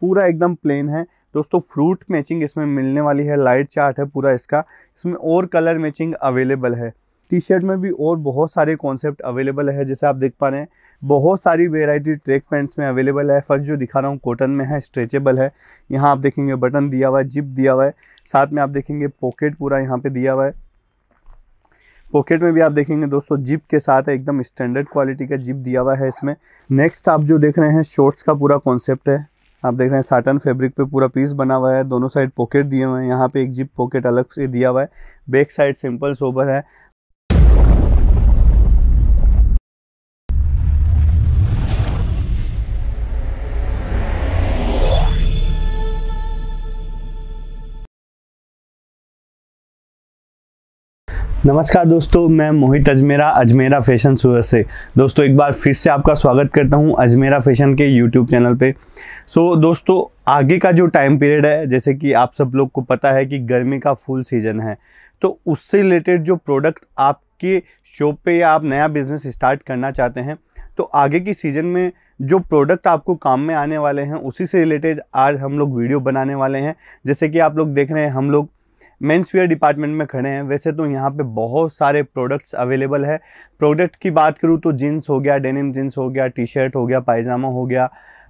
पूरा एकदम प्लेन है दोस्तों फ्रूट मैचिंग इसमें मिलने वाली है लाइट चार्ट है पूरा इसका इसमें और कलर मैचिंग अवेलेबल है टी शर्ट में भी और बहुत सारे कॉन्सेप्ट अवेलेबल है जैसे आप देख पा रहे हैं बहुत सारी वेराइटी ट्रैक पैंट्स में अवेलेबल है फर्स्ट जो दिखा रहा हूँ कॉटन में है स्ट्रेचेबल है यहाँ आप देखेंगे बटन दिया हुआ है जिप दिया हुआ है साथ में आप देखेंगे पॉकेट पूरा यहाँ पे दिया हुआ है पॉकेट में भी आप देखेंगे दोस्तों जिप के साथ है एकदम स्टैंडर्ड क्वालिटी का जिप दिया हुआ है इसमें नेक्स्ट आप जो देख रहे हैं शॉर्ट्स का पूरा कॉन्सेप्ट है आप देख रहे हैं साटन फैब्रिक पे पूरा पीस बना हुआ है दोनों साइड पॉकेट दिए हुए हैं यहाँ पे एक जिप पॉकेट अलग से दिया हुआ है बैक साइड सिंपल सोबर है नमस्कार दोस्तों मैं मोहित अजमेरा अजमेरा फैशन सूरत से दोस्तों एक बार फिर से आपका स्वागत करता हूं अजमेरा फैशन के यूट्यूब चैनल पे सो so, दोस्तों आगे का जो टाइम पीरियड है जैसे कि आप सब लोग को पता है कि गर्मी का फुल सीजन है तो उससे रिलेटेड जो प्रोडक्ट आपके शॉप पे या आप नया बिज़नेस स्टार्ट करना चाहते हैं तो आगे की सीज़न में जो प्रोडक्ट आपको काम में आने वाले हैं उसी से रिलेटेड आज हम लोग वीडियो बनाने वाले हैं जैसे कि आप लोग देख रहे हैं हम लोग मेंस वेयर डिपार्टमेंट में खड़े हैं वैसे तो यहाँ पे बहुत सारे प्रोडक्ट्स अवेलेबल है प्रोडक्ट की बात करूँ तो जीन्स हो गया डेनिम जीन्स हो गया टी शर्ट हो गया पायजामा हो गया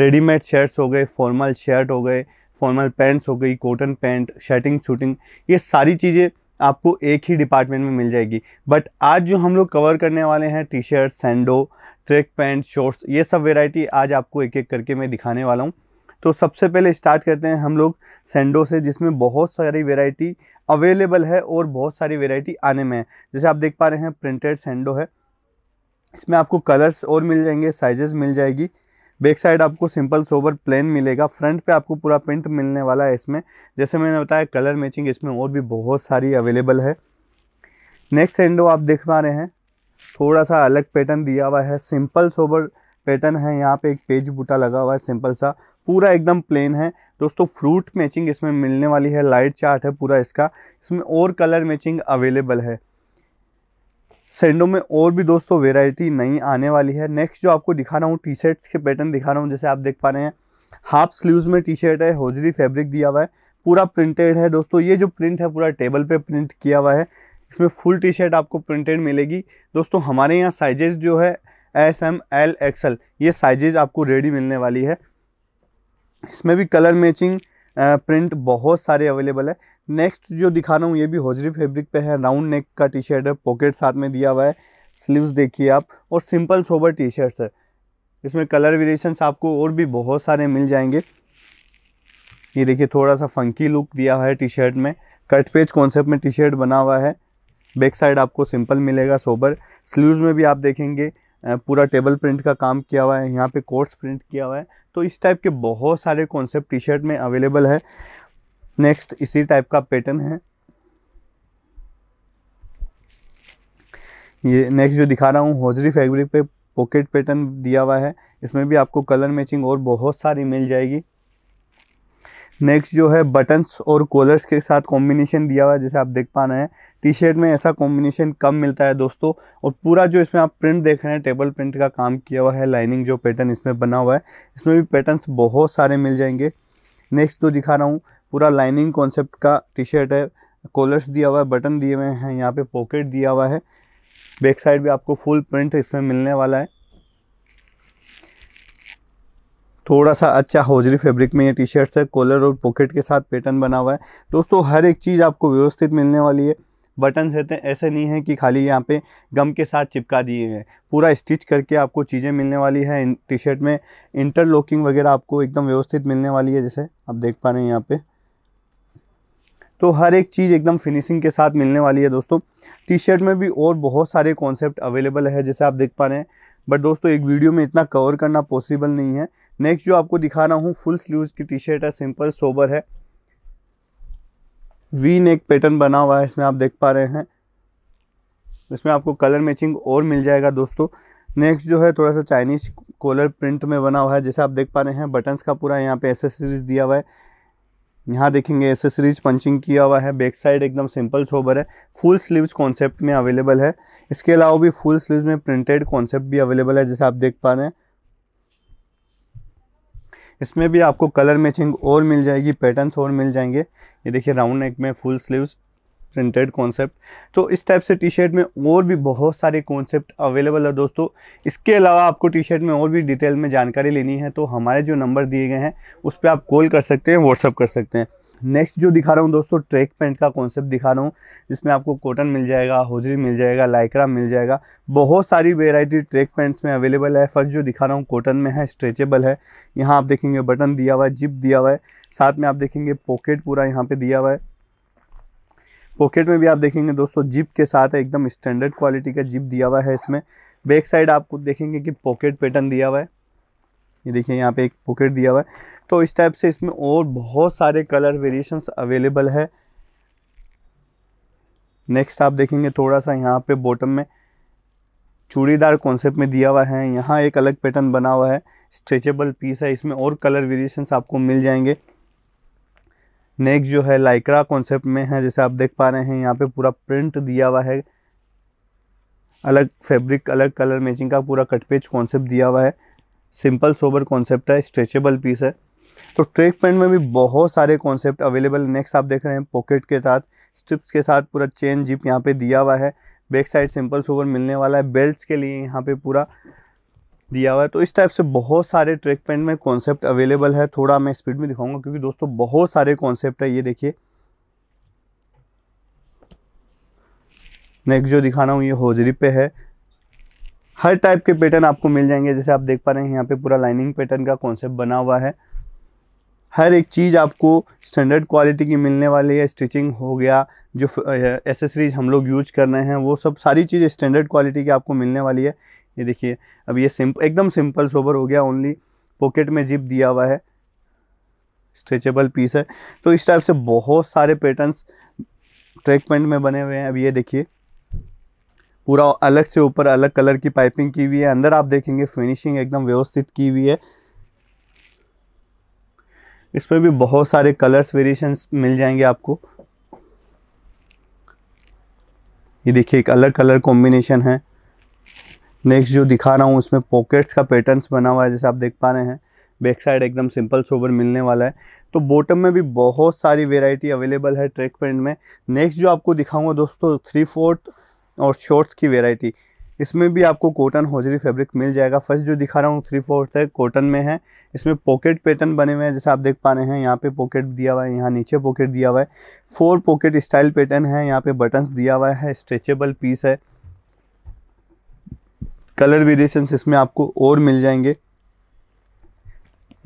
रेडीमेड शर्ट्स हो गए फॉर्मल शर्ट हो गए फॉर्मल पैंट्स हो गई कॉटन पैंट शर्टिंग शूटिंग ये सारी चीज़ें आपको एक ही डिपार्टमेंट में मिल जाएगी बट आज जो हम लोग कवर करने वाले हैं T shirt sando track pant shorts ये सब वेराइटी आज आपको एक एक करके मैं दिखाने वाला हूँ तो सबसे पहले स्टार्ट करते हैं हम लोग सेंडो से जिसमें बहुत सारी वेराइटी अवेलेबल है और बहुत सारी वेराइटी आने में है जैसे आप देख पा रहे हैं प्रिंटेड सेंडो है इसमें आपको कलर्स और मिल जाएंगे साइजेस मिल जाएगी बैक साइड आपको सिंपल सोबर प्लेन मिलेगा फ्रंट पे आपको पूरा प्रिंट मिलने वाला है इसमें जैसे मैंने बताया कलर मैचिंग इसमें और भी बहुत सारी अवेलेबल है नेक्स्ट सेंडो आप देख पा रहे हैं थोड़ा सा अलग पैटर्न दिया हुआ है सिंपल सोबर पैटर्न है यहाँ पे एक पेज बूटा लगा हुआ है सिंपल सा पूरा एकदम प्लेन है दोस्तों फ्रूट मैचिंग इसमें मिलने वाली है लाइट चार्ट है पूरा इसका इसमें और कलर मैचिंग अवेलेबल है सेंडो में और भी दोस्तों वेराइटी नई आने वाली है नेक्स्ट जो आपको दिखा रहा हूँ टी शर्ट्स के पैटर्न दिखा रहा हूँ जैसे आप देख पा रहे हैं हाफ स्लीव्स में टी शर्ट है होजरी फैब्रिक दिया हुआ है पूरा प्रिंटेड है दोस्तों ये जो प्रिंट है पूरा टेबल पे प्रिंट किया हुआ है इसमें फुल टी शर्ट आपको प्रिंटेड मिलेगी दोस्तों हमारे यहाँ साइजेस जो है एस एम एल एक्सएल ये साइजेज आपको रेडी मिलने वाली है इसमें भी कलर मैचिंग प्रिंट बहुत सारे अवेलेबल है नेक्स्ट जो दिखा रहा हूँ ये भी हॉजरी फैब्रिक पे है राउंड नेक का टी शर्ट है पॉकेट साथ में दिया हुआ है स्लीव्स देखिए आप और सिंपल सोबर टी शर्ट्स है इसमें कलर वेरिएशन आपको और भी बहुत सारे मिल जाएंगे ये देखिए थोड़ा सा फंकी लुक दिया हुआ है टी शर्ट में कट पेज कॉन्सेप्ट में टी शर्ट बना हुआ है बैक साइड आपको सिंपल मिलेगा सोबर स्लीव्स में भी आप देखेंगे पूरा टेबल प्रिंट का काम किया हुआ है यहाँ पे कोट्स प्रिंट किया हुआ है तो इस टाइप के बहुत सारे कॉन्सेप्ट टी शर्ट में अवेलेबल है नेक्स्ट इसी टाइप का पैटर्न है ये नेक्स्ट जो दिखा रहा हूँ हॉजरी फैब्रिक पे पॉकेट पैटर्न दिया हुआ है इसमें भी आपको कलर मैचिंग और बहुत सारी मिल जाएगी नेक्स्ट जो है बटन्स और कॉलर्स के साथ कॉम्बिनेशन दिया हुआ है जैसे आप देख पा रहे हैं टी शर्ट में ऐसा कॉम्बिनेशन कम मिलता है दोस्तों और पूरा जो इसमें आप प्रिंट देख रहे हैं टेबल प्रिंट का काम किया हुआ है लाइनिंग जो पैटर्न इसमें बना हुआ है इसमें भी पैटर्न्स बहुत सारे मिल जाएंगे नेक्स्ट जो दिखा रहा हूँ पूरा लाइनिंग कॉन्सेप्ट का टी शर्ट है कॉलर्स दिया हुआ है बटन दिए हुए हैं यहाँ पर पॉकेट दिया हुआ है बैक साइड भी आपको फुल प्रिंट इसमें मिलने वाला है थोड़ा सा अच्छा हौजरी फैब्रिक में ये टी शर्ट्स है कॉलर और पॉकेट के साथ पैटर्न बना हुआ है दोस्तों हर एक चीज़ आपको व्यवस्थित मिलने वाली है बटन रहते हैं ऐसे नहीं है कि खाली यहाँ पे गम के साथ चिपका दिए हैं पूरा स्टिच करके आपको चीज़ें मिलने वाली है टी शर्ट में इंटरलॉकिंग वगैरह आपको एकदम व्यवस्थित मिलने वाली है जैसे आप देख पा रहे हैं यहाँ पे तो हर एक चीज़ एकदम फिनिशिंग के साथ मिलने वाली है दोस्तों टी शर्ट में भी और बहुत सारे कॉन्सेप्ट अवेलेबल है जैसे आप देख पा रहे हैं बट दोस्तों एक वीडियो में इतना कवर करना पॉसिबल नहीं है नेक्स्ट जो आपको दिखा रहा हूँ फुल स्लीव की टी शर्ट है सिंपल सोबर है वी नेक पैटर्न बना हुआ है इसमें आप देख पा रहे हैं इसमें आपको कलर मैचिंग और मिल जाएगा दोस्तों नेक्स्ट जो है थोड़ा सा चाइनीज कॉलर प्रिंट में बना हुआ है जैसे आप देख पा रहे हैं बटन्स का पूरा यहाँ पे एसेसरीज दिया हुआ है यहाँ देखेंगे एसेसरीज पंचिंग किया हुआ है बैक साइड एकदम सिंपल सोबर है फुल स्लीव्स कॉन्सेप्ट में अवेलेबल है इसके अलावा भी फुल स्लीव्स में प्रिंटेड कॉन्सेप्ट भी अवेलेबल है जैसे आप देख पा रहे हैं इसमें भी आपको कलर मैचिंग और मिल जाएगी पैटर्न्स और मिल जाएंगे ये देखिए राउंड नेक में फुल स्लीव्स प्रिंटेड कॉन्सेप्ट तो इस टाइप से टी शर्ट में और भी बहुत सारे कॉन्सेप्ट अवेलेबल है दोस्तों इसके अलावा आपको टी शर्ट में और भी डिटेल में जानकारी लेनी है तो हमारे जो नंबर दिए गए हैं उस पर आप कॉल कर सकते हैं व्हाट्सअप कर सकते हैं नेक्स्ट जो दिखा रहा हूँ दोस्तों ट्रैक पैंट का कॉन्सेप्ट दिखा रहा हूँ जिसमें आपको कॉटन मिल जाएगा होजरी मिल जाएगा लाइकरा मिल जाएगा बहुत सारी वेराइटी ट्रैक पैंट्स में अवेलेबल है फर्स्ट जो दिखा रहा हूँ कॉटन में है स्ट्रेचेबल है यहाँ आप देखेंगे बटन दिया हुआ है जिप दिया हुआ है साथ में आप देखेंगे पॉकेट पूरा यहाँ पर दिया हुआ है पॉकेट में भी आप देखेंगे दोस्तों जिप के साथ एकदम स्टैंडर्ड क्वालिटी का जिप दिया हुआ है इसमें बैक साइड आपको देखेंगे कि पॉकेट पैटर्न दिया हुआ है ये देखिए यहाँ पे एक पॉकेट दिया हुआ है तो इस टाइप से इसमें और बहुत सारे कलर वेरिएशंस अवेलेबल है नेक्स्ट आप देखेंगे थोड़ा सा यहाँ पे बॉटम में चूड़ीदार कॉन्सेप्ट में दिया हुआ है यहाँ एक अलग पैटर्न बना हुआ है स्ट्रेचेबल पीस है इसमें और कलर वेरिएशंस आपको मिल जाएंगे नेक्स्ट जो है लाइक्रा कॉन्सेप्ट में है जैसे आप देख पा रहे हैं यहाँ पे पूरा प्रिंट दिया हुआ है अलग फैब्रिक अलग कलर मैचिंग का पूरा कटपेज कॉन्सेप्ट दिया हुआ है सिंपल सोबर कॉन्सेप्ट है स्ट्रेचेबल पीस है तो ट्रैक पैंट में भी बहुत सारे कॉन्सेप्ट अवेलेबल नेक्स्ट आप देख रहे हैं पॉकेट के साथ स्ट्रिप्स के साथ पूरा चेन जिप यहाँ पे दिया हुआ है बैक साइड सिंपल सोबर मिलने वाला है बेल्ट के लिए यहाँ पे पूरा दिया हुआ है तो इस टाइप से बहुत सारे ट्रैक पैंट में कॉन्सेप्ट अवेलेबल है थोड़ा मैं स्पीड में दिखाऊंगा क्योंकि दोस्तों बहुत सारे कॉन्सेप्ट है ये देखिए नेक्स्ट जो दिखाना हूँ ये होजरी पे है हर टाइप के पैटर्न आपको मिल जाएंगे जैसे आप देख पा रहे हैं यहाँ पे पूरा लाइनिंग पैटर्न का कॉन्सेप्ट बना हुआ है हर एक चीज़ आपको स्टैंडर्ड क्वालिटी की मिलने वाली है स्टिचिंग हो गया जो एसेसरीज हम लोग यूज कर रहे हैं वो सब सारी चीज़ स्टैंडर्ड क्वालिटी की आपको मिलने वाली है ये देखिए अब ये सिंप एकदम सिंपल सोबर हो गया ओनली पॉकेट में जिप दिया हुआ है स्ट्रेचेबल पीस है तो इस टाइप से बहुत सारे पैटर्न्स ट्रैक पेंट में बने हुए हैं अब ये देखिए पूरा अलग से ऊपर अलग कलर की पाइपिंग की हुई है अंदर आप देखेंगे फिनिशिंग एकदम व्यवस्थित की हुई है इसमें भी बहुत सारे कलर्स वेरिएशंस मिल जाएंगे आपको ये देखिए एक अलग कलर कॉम्बिनेशन है नेक्स्ट जो दिखा रहा हूँ उसमें पॉकेट्स का पैटर्न्स बना हुआ है जैसे आप देख पा रहे हैं बैक साइड एकदम सिंपल सोबर मिलने वाला है तो बॉटम में भी बहुत सारी वेराइटी अवेलेबल है ट्रैक पेंट में नेक्स्ट जो आपको दिखाऊंगा दोस्तों थ्री फोर्थ और शॉर्ट्स की वेराइटी इसमें भी आपको कॉटन होजरी फैब्रिक मिल जाएगा फर्स्ट जो दिखा रहा हूँ थ्री फोर्थ है कॉटन में है इसमें पॉकेट पैटर्न बने हुए हैं जैसे आप देख पा रहे हैं यहाँ पे पॉकेट दिया हुआ है यहाँ नीचे पॉकेट दिया हुआ है फोर पॉकेट स्टाइल पैटर्न है यहाँ पे बटन्स दिया हुआ है स्ट्रेचेबल पीस है कलर वेरिएशन इसमें आपको और मिल जाएंगे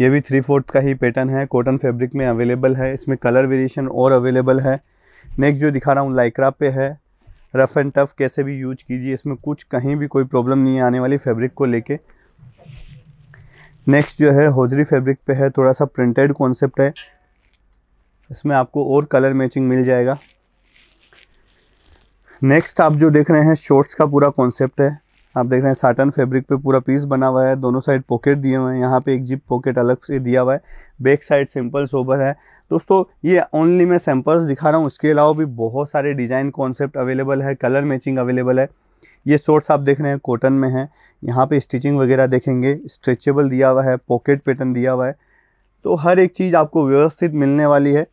ये भी थ्री फोर्थ का ही पैटर्न है कॉटन फेब्रिक में अवेलेबल है इसमें कलर वेरिएशन और अवेलेबल है नेक्स्ट जो दिखा रहा हूँ लाइक्रा पे है रफ़ एंड टफ़ कैसे भी यूज कीजिए इसमें कुछ कहीं भी कोई प्रॉब्लम नहीं आने वाली फैब्रिक को लेके नेक्स्ट जो है होजरी फैब्रिक पे है थोड़ा सा प्रिंटेड कॉन्सेप्ट है इसमें आपको और कलर मैचिंग मिल जाएगा नेक्स्ट आप जो देख रहे हैं शॉर्ट्स का पूरा कॉन्सेप्ट है आप देख रहे हैं साटन फैब्रिक पे पूरा पीस बना हुआ है दोनों साइड पॉकेट दिए हुए हैं यहाँ पे एक जिप पॉकेट अलग से दिया हुआ है बैक साइड सिंपल सोबर है दोस्तों ये ओनली मैं सैम्पल्स दिखा रहा हूँ उसके अलावा भी बहुत सारे डिज़ाइन कॉन्सेप्ट अवेलेबल है कलर मैचिंग अवेलेबल है ये सोर्स आप देख रहे हैं कॉटन में है यहाँ पे स्टिचिंग वगैरह देखेंगे स्ट्रेचेबल दिया हुआ है पॉकेट पैटर्न दिया हुआ है तो हर एक चीज़ आपको व्यवस्थित मिलने वाली है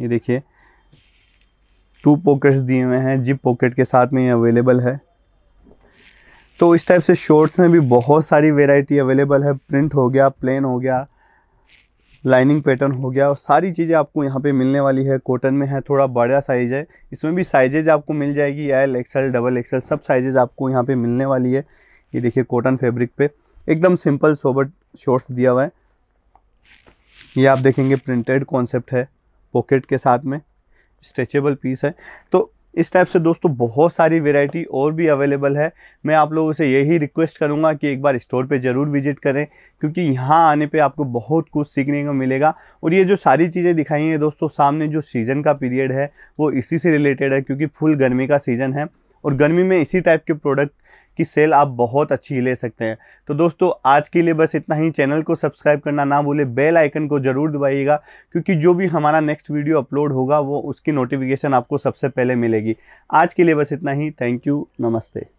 ये देखिए टू पॉकेट्स दिए हुए हैं जिप पॉकेट के साथ में ये अवेलेबल है तो इस टाइप से शॉर्ट्स में भी बहुत सारी वेराइटी अवेलेबल है प्रिंट हो गया प्लेन हो गया लाइनिंग पैटर्न हो गया और सारी चीज़ें आपको यहाँ पे मिलने वाली है कॉटन में है थोड़ा बड़ा साइज़ है इसमें भी साइजेज आपको मिल जाएगी एल एक्सएल डबल एक्सएल सब साइजेज आपको यहाँ पे मिलने वाली है ये देखिए कॉटन फैब्रिक पे एकदम सिंपल सोबर शॉर्ट्स दिया हुआ है ये आप देखेंगे प्रिंटेड कॉन्सेप्ट है पॉकेट के साथ में स्ट्रेचेबल पीस है तो इस टाइप से दोस्तों बहुत सारी वेराइटी और भी अवेलेबल है मैं आप लोगों से यही रिक्वेस्ट करूँगा कि एक बार स्टोर पर ज़रूर विजिट करें क्योंकि यहाँ आने पर आपको बहुत कुछ सीखने को मिलेगा और ये जो सारी चीज़ें दिखाई हैं दोस्तों सामने जो सीज़न का पीरियड है वो इसी से रिलेटेड है क्योंकि फुल गर्मी का सीज़न है और गर्मी में इसी टाइप के प्रोडक्ट कि सेल आप बहुत अच्छी ले सकते हैं तो दोस्तों आज के लिए बस इतना ही चैनल को सब्सक्राइब करना ना भूले बेल आइकन को ज़रूर दबाइएगा क्योंकि जो भी हमारा नेक्स्ट वीडियो अपलोड होगा वो उसकी नोटिफिकेशन आपको सबसे पहले मिलेगी आज के लिए बस इतना ही थैंक यू नमस्ते